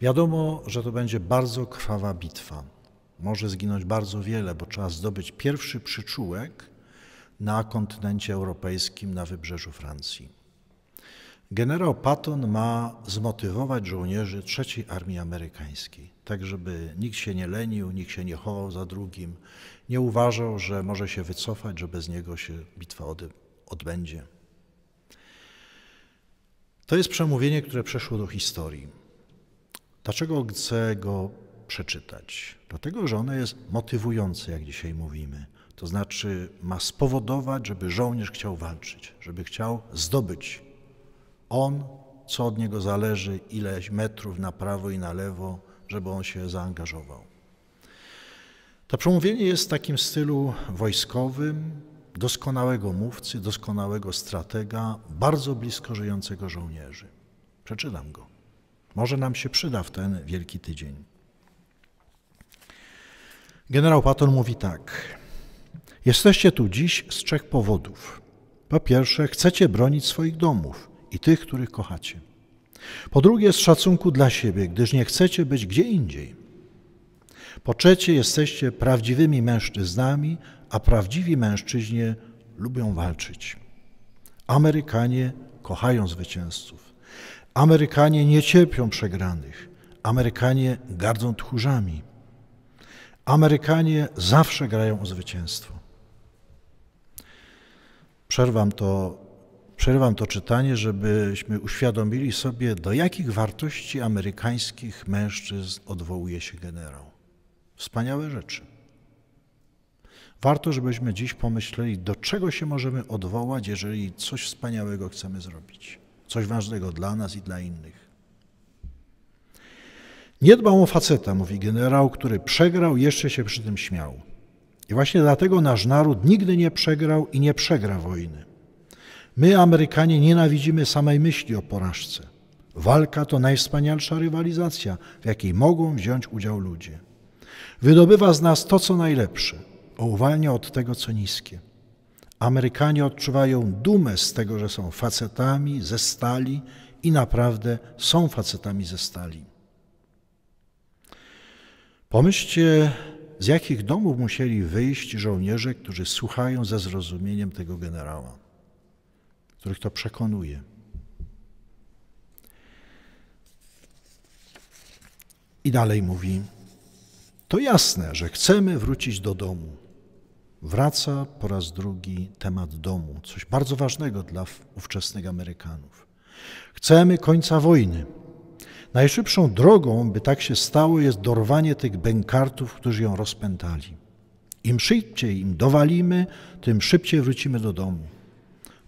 Wiadomo, że to będzie bardzo krwawa bitwa. Może zginąć bardzo wiele, bo trzeba zdobyć pierwszy przyczółek na kontynencie europejskim, na wybrzeżu Francji. Generał Patton ma zmotywować żołnierzy III Armii Amerykańskiej, tak żeby nikt się nie lenił, nikt się nie chował za drugim, nie uważał, że może się wycofać, że bez niego się bitwa odbędzie. To jest przemówienie, które przeszło do historii. Dlaczego chcę go przeczytać? Dlatego, że ono jest motywujące, jak dzisiaj mówimy. To znaczy ma spowodować, żeby żołnierz chciał walczyć, żeby chciał zdobyć. On, co od niego zależy, ileś metrów na prawo i na lewo, żeby on się zaangażował. To przemówienie jest w takim stylu wojskowym, doskonałego mówcy, doskonałego stratega, bardzo blisko żyjącego żołnierzy. Przeczytam go. Może nam się przyda w ten wielki tydzień. Generał Patton mówi tak: Jesteście tu dziś z trzech powodów. Po pierwsze, chcecie bronić swoich domów i tych, których kochacie. Po drugie, z szacunku dla siebie, gdyż nie chcecie być gdzie indziej. Po trzecie, jesteście prawdziwymi mężczyznami, a prawdziwi mężczyźni lubią walczyć. Amerykanie kochają zwycięzców. Amerykanie nie cierpią przegranych. Amerykanie gardzą tchórzami. Amerykanie zawsze grają o zwycięstwo. Przerwam to, przerwam to czytanie, żebyśmy uświadomili sobie, do jakich wartości amerykańskich mężczyzn odwołuje się generał. Wspaniałe rzeczy. Warto, żebyśmy dziś pomyśleli, do czego się możemy odwołać, jeżeli coś wspaniałego chcemy zrobić. Coś ważnego dla nas i dla innych. Nie dbał o faceta, mówi generał, który przegrał, jeszcze się przy tym śmiał. I właśnie dlatego nasz naród nigdy nie przegrał i nie przegra wojny. My, Amerykanie, nienawidzimy samej myśli o porażce. Walka to najwspanialsza rywalizacja, w jakiej mogą wziąć udział ludzie. Wydobywa z nas to, co najlepsze, a uwalnia od tego, co niskie. Amerykanie odczuwają dumę z tego, że są facetami ze stali i naprawdę są facetami ze stali. Pomyślcie, z jakich domów musieli wyjść żołnierze, którzy słuchają ze zrozumieniem tego generała, których to przekonuje. I dalej mówi: To jasne, że chcemy wrócić do domu. Wraca po raz drugi temat domu, coś bardzo ważnego dla ówczesnych Amerykanów. Chcemy końca wojny. Najszybszą drogą, by tak się stało, jest dorwanie tych bękartów, którzy ją rozpętali. Im szybciej im dowalimy, tym szybciej wrócimy do domu.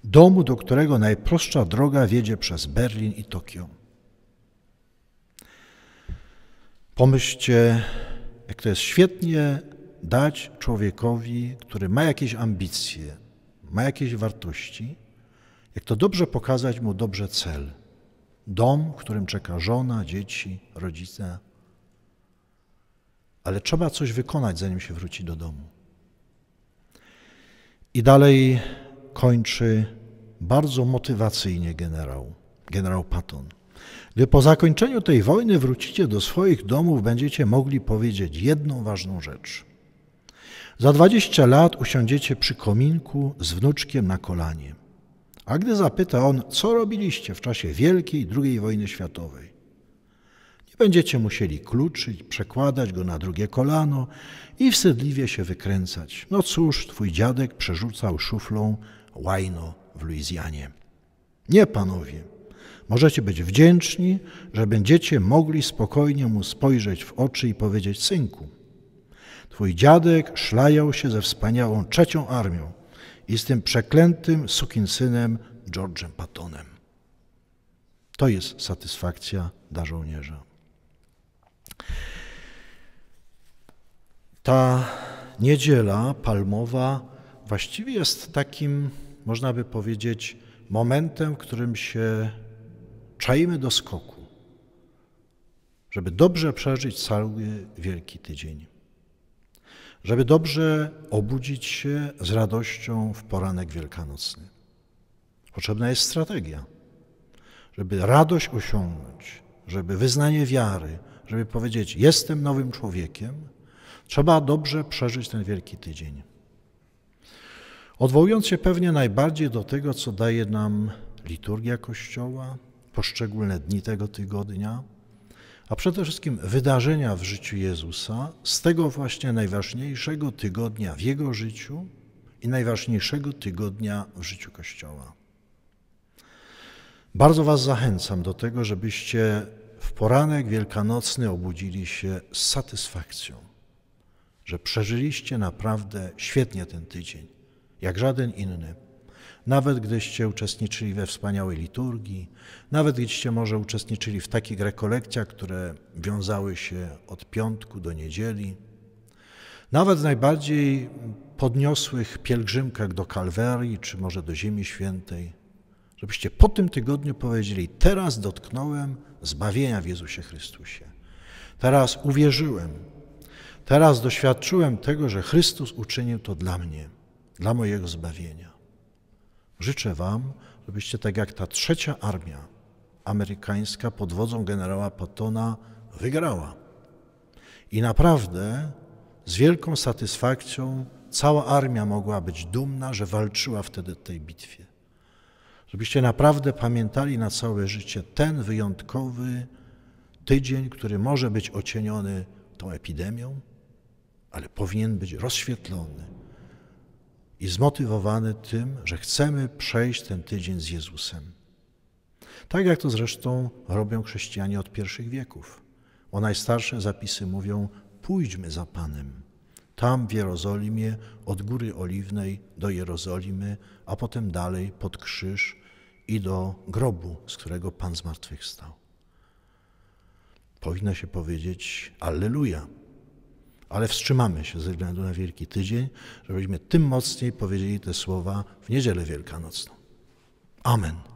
Domu, do którego najprostsza droga wiedzie przez Berlin i Tokio. Pomyślcie, jak to jest świetnie dać człowiekowi, który ma jakieś ambicje, ma jakieś wartości, jak to dobrze pokazać mu dobrze cel. Dom, w którym czeka żona, dzieci, rodzice. Ale trzeba coś wykonać, zanim się wróci do domu. I dalej kończy bardzo motywacyjnie generał, generał Patton. Gdy po zakończeniu tej wojny wrócicie do swoich domów, będziecie mogli powiedzieć jedną ważną rzecz – za dwadzieścia lat usiądziecie przy kominku z wnuczkiem na kolanie. A gdy zapyta on, co robiliście w czasie Wielkiej II wojny światowej, nie będziecie musieli kluczyć, przekładać go na drugie kolano i wstydliwie się wykręcać. No cóż, twój dziadek przerzucał szuflą łajno w Luizjanie. Nie, panowie, możecie być wdzięczni, że będziecie mogli spokojnie mu spojrzeć w oczy i powiedzieć: Synku, Twój dziadek szlajał się ze wspaniałą trzecią armią i z tym przeklętym sukinsynem George'em Pattonem. To jest satysfakcja dla żołnierza. Ta niedziela palmowa właściwie jest takim, można by powiedzieć, momentem, w którym się czaimy do skoku, żeby dobrze przeżyć cały Wielki Tydzień żeby dobrze obudzić się z radością w poranek wielkanocny. Potrzebna jest strategia, żeby radość osiągnąć, żeby wyznanie wiary, żeby powiedzieć: Jestem nowym człowiekiem, trzeba dobrze przeżyć ten wielki tydzień. Odwołując się pewnie najbardziej do tego, co daje nam liturgia Kościoła, poszczególne dni tego tygodnia, a przede wszystkim wydarzenia w życiu Jezusa z tego właśnie najważniejszego tygodnia w Jego życiu i najważniejszego tygodnia w życiu Kościoła. Bardzo Was zachęcam do tego, żebyście w poranek wielkanocny obudzili się z satysfakcją, że przeżyliście naprawdę świetnie ten tydzień, jak żaden inny nawet gdyście uczestniczyli we wspaniałej liturgii, nawet gdyście może uczestniczyli w takich rekolekcjach, które wiązały się od piątku do niedzieli, nawet w najbardziej podniosłych pielgrzymkach do Kalwerii czy może do Ziemi Świętej, żebyście po tym tygodniu powiedzieli: Teraz dotknąłem zbawienia w Jezusie Chrystusie. Teraz uwierzyłem. Teraz doświadczyłem tego, że Chrystus uczynił to dla mnie, dla mojego zbawienia. Życzę Wam, żebyście tak jak ta trzecia armia amerykańska pod wodzą generała Pattona wygrała. I naprawdę z wielką satysfakcją cała armia mogła być dumna, że walczyła wtedy w tej bitwie. Żebyście naprawdę pamiętali na całe życie ten wyjątkowy tydzień, który może być ocieniony tą epidemią, ale powinien być rozświetlony i zmotywowany tym, że chcemy przejść ten tydzień z Jezusem. Tak jak to zresztą robią chrześcijanie od pierwszych wieków. O najstarsze zapisy mówią: pójdźmy za Panem. Tam w Jerozolimie, od Góry Oliwnej do Jerozolimy, a potem dalej pod krzyż i do grobu, z którego Pan zmartwychwstał. Powinno się powiedzieć: Alleluja! ale wstrzymamy się ze względu na Wielki Tydzień, żebyśmy tym mocniej powiedzieli te słowa w niedzielę wielkanocną. Amen.